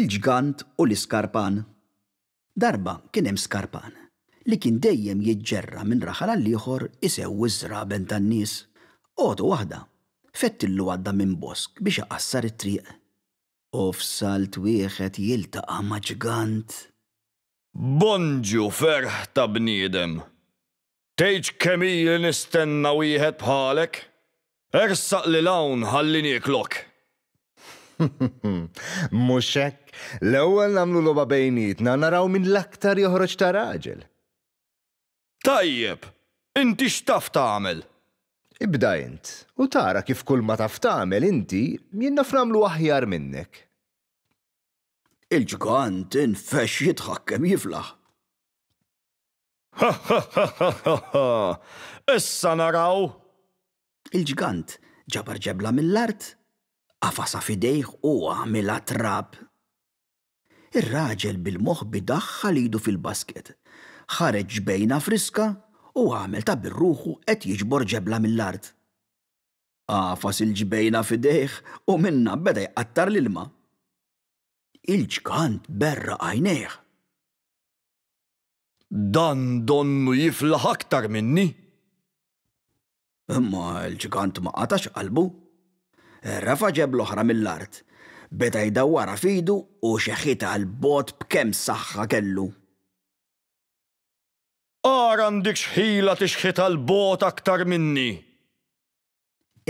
il-ġgant u l-iskarpan. Darba kien hemm skarpan li kien dejjem jiġġerra minn raħal għal ieħor isew iż-żraben tan-nies. Odu waħda, fettillu għadda minn bosk biex jaqassar it-triq. Ofsalt wieħed jiltaqa' ma' ġgant. Bonġu ferħ ta' bniedem. Tejġ kemil nistenna wieħed bħalek? Ersaq li lawn ħallini klok. Muxek, l-ewwel namlu loba bejnietna naraw minn l-aktar joħroġ ta' raġel. Tajjeb, inti x'taf tagħmel? Ibda int, u tara kif kull ma taf tagħmel inti jinnna framlu aħjar minnek. Il-ġgant infex jitħakkem jiflaħ. Issa naraw! Il-ġgant ġabar ġebla mill-art Għafasa fidejh u għamela trab. Ir-raġel bil-moħ bidaħħa lidu fil-basket. Ħareġ bejna friska u għamel ta' birruħu qed jiġbor ġebla mill-art. Għafas il-ġbejna fidejh u minna beda jqattar l-ilma. Il-ġkant berra għajnejh. Dan donnu jiflaħ aktar minni. Imma l-ġigant ma qatax qalbu Rafa ġeb l-oħra mill-art. Beta jdawwara fidu u xeħita għal-bot b'kem saħħa kellu. Ara għandik xħila tixħita l-bot aktar minni.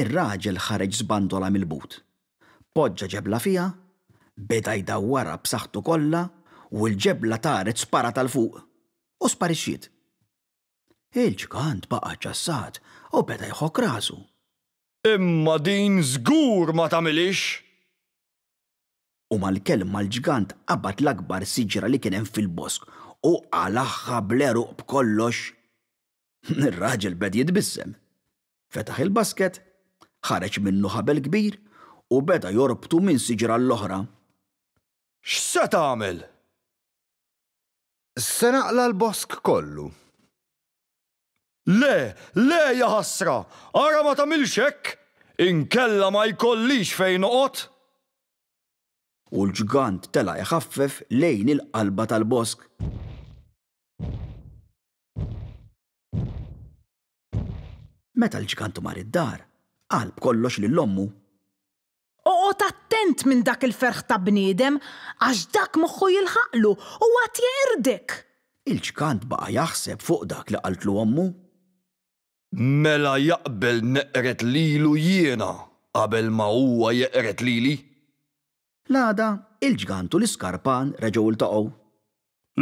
Ir-raġel ħareġ zbandola mill-but. Poġġa ġebla fija, beda jdawwara b'saħħtu kollha u l-ġebla taret spara tal-fuq u sparixxiet. il ġkant baqa ġassat u beda jħok rasu. Imma din żgur ma tamilix! U mal-kelma l-ġgant qabad l-akbar siġra li kien hemm fil-bosk u għalaxħa bleru b'kollox. Ir-raġel bed jitbissem. Fetaħ il-basket, ħareġ minnu ħabel kbir u beda jorbtu minn siġra l-oħra. X'se tagħmel? Se naqla l-bosk kollu. Le, le jaħasra, ara ma tamilxek, hekk, inkella ma jkollix fejn uqot. U l-ġgant tela jħaffef lejn il-qalba tal-bosk. Meta l-ġgant mar id-dar, qalb kollox lil ommu Uqot attent minn dak il-ferħ ta' bniedem, għax dak moħħu jilħaqlu u għat jirdek. Il-ġgant baqa jaħseb fuq dak li qaltlu ommu Mela jaqbel neqret lilu jiena qabel ma huwa jeqret lili? Lada, il-ġgantu l-iskarpan reġgħu l-taqgħu.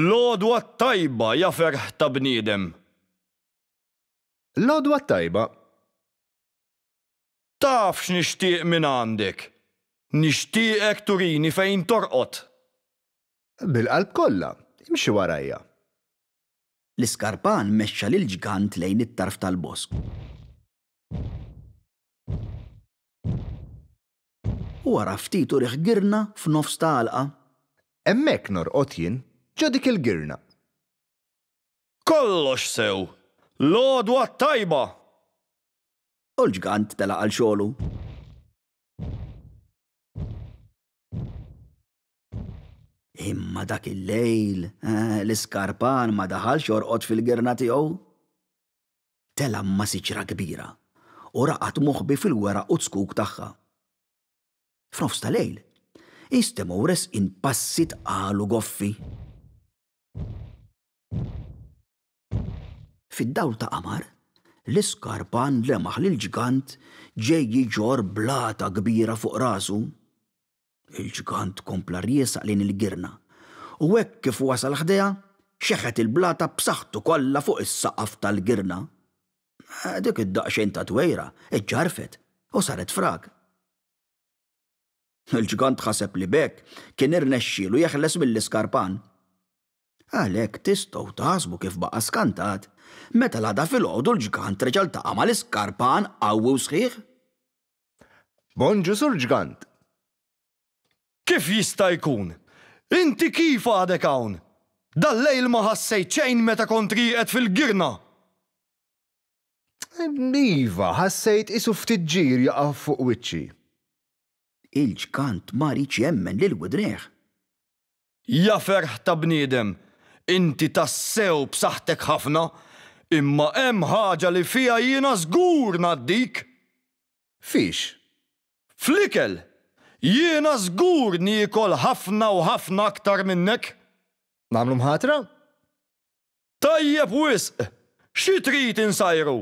Lodwa tajba ja ta' bniedem. Lodwa tajba. Tafx nixtieq minn għandek. Nixtieqek turini fejn torqot. Bil-qalb kollha, imxi warajja. L-iskarpan mexxa lil ġgant lejn it-tarf tal-bosk. U wara ftit u girna f'nofs ta' għalqa. Emmek nor jien ġodik dik il-girna. Kollox sew! Lodwa tajba! U l-ġgant tela għal xogħlu. Imma dak il-lejl, eh, l-iskarpan ma daħal jorqod fil-gerna tiegħu. Tela ma siċra kbira u raqat moħbi fil-wera u tskuk tagħha. F'nofs ta' lejl, istemu res inpassi għalu goffi. Fid-dawl ta' qamar, l-iskarpan lemaħ lil ġgant ġejji ġor blata kbira fuq rasu Il-ġigant kompla riesa lejn il-girna. U hekk kif wasal ħdeja, xeħet il-blata b'saħħtu kollha fuq is-saqaf tal-girna. Eh, dik id-daqxejn ta' twejra, iġġarfet u saret frag. Il-ġigant ħaseb li bekk kien irnexxielu jeħles mill-iskarpan. Għalek tistgħu taħsbu kif baqa' skantat, meta l-għada fil-għodu l-ġigant reġal ta' għamal iskarpan qawwi sħiħ. Bonġu sur ġigant, Kif jista' jkun? Inti kif għadek hawn? dal ma ħassejt ċejn meta kontri riqet fil-girna. Iva, ħassejt isu ftit ġir jaqaf fuq wiċċi. Il-ġkant marriċ jemmen lil widreħ. Ja ferħ ta' bniedem, inti tassew b'saħtek ħafna, imma hemm ħaġa li fija jiena żgur naddik. Fix? Flikel! Jiena zgur nikol ħafna u ħafna aktar minnek. Namlu mħatra? Tajjeb wisq, xi trid insajru?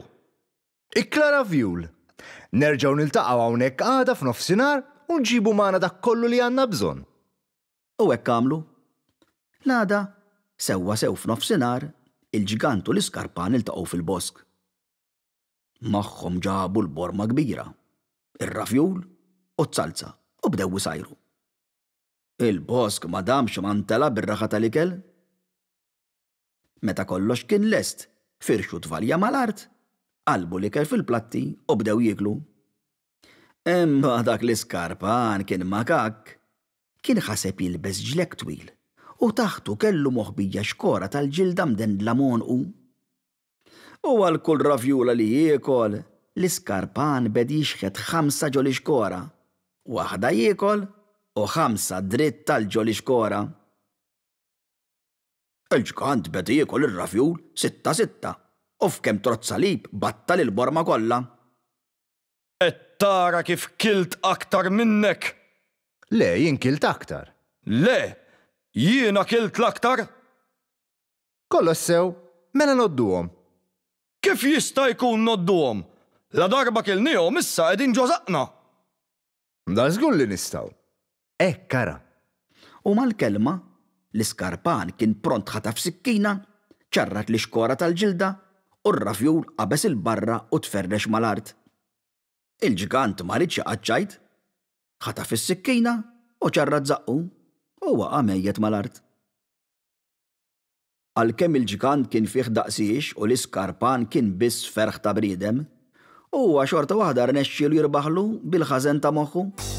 Ikklara vjul. Nerġaw niltaqgħu hawnhekk għada f'nofsinhar u nġibu magħna dak kollu li għandna bżonn. U hekk għamlu. Nada, sewwa sew f'nofsinhar, il ġigantu l-iskarpan iltaqgħu fil-bosk. Magħhom ġabu l-borma kbira, ir-rafjul u t-salza u bdew sajru. Il-bosk ma damx mantela bir-raħa tal-ikel? Meta kollox kien lest, firxu tvalja mal-art, qalbu l-ikel fil-platti u bdew jiklu. Imma dak l-iskarpan kien makak, kien ħaseb jilbes ġlek twil u taħtu kellu moħbija xkora tal-ġilda mden lamon u. U għal kull rafjula li jiekol, l-iskarpan bedi xħet ħamsa ġoli xkora waħda jiekol u ħamsa dritt tal-ġoli xkora. Il-ġkant beda jiekol il rafjul sitta sitta u f'kem trozzalib batta l borma kollha. Ettara tara kif kilt aktar minnek? Le, jien kilt aktar. Le, jiena kilt l-aktar? Kollox sew, mena nodduhom. Kif jista' jkun nodduhom? La darba kil-nijom issa qegħdin ġożaqna. Da żgur li nistgħu. Ek kara. U mal-kelma, l-iskarpan kien pront ħataf sikkina, ċarrat li xkora tal-ġilda u rrafjul rafjur qabes il-barra u tferrex mal-art. Il-ġigant marriċ għadċajt, ħataf is-sikkina u ċarrat zaqqu u waqa' mejjet mal-art għal-kem il ġgant kien fih daqsiex u l-iskarpan kien biss ferħ ta' bridem, huwa xorta waħda rnexxielu jirbaħlu bil ħazen ta' moħħu.